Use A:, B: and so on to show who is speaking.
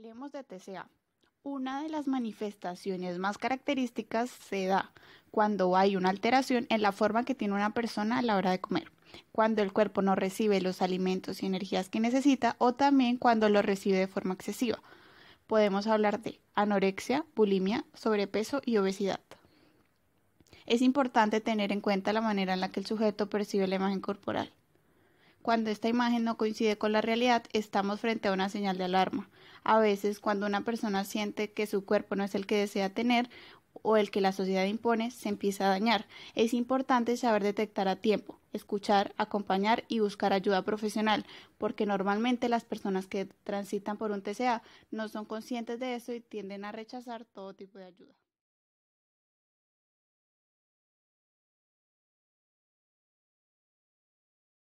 A: Leemos de TCA.
B: Una de las manifestaciones más características se da cuando hay una alteración en la forma que tiene una persona a la hora de comer, cuando el cuerpo no recibe los alimentos y energías que necesita o también cuando lo recibe de forma excesiva. Podemos hablar de anorexia, bulimia, sobrepeso y obesidad. Es importante tener en cuenta la manera en la que el sujeto percibe la imagen corporal. Cuando esta imagen no coincide con la realidad, estamos frente a una señal de alarma a veces, cuando una persona siente que su cuerpo no es el que desea tener o el que la sociedad impone, se empieza a dañar. Es importante saber detectar a tiempo, escuchar, acompañar y buscar ayuda profesional, porque normalmente las personas que transitan por un TCA no son conscientes de eso y tienden a rechazar todo tipo de ayuda.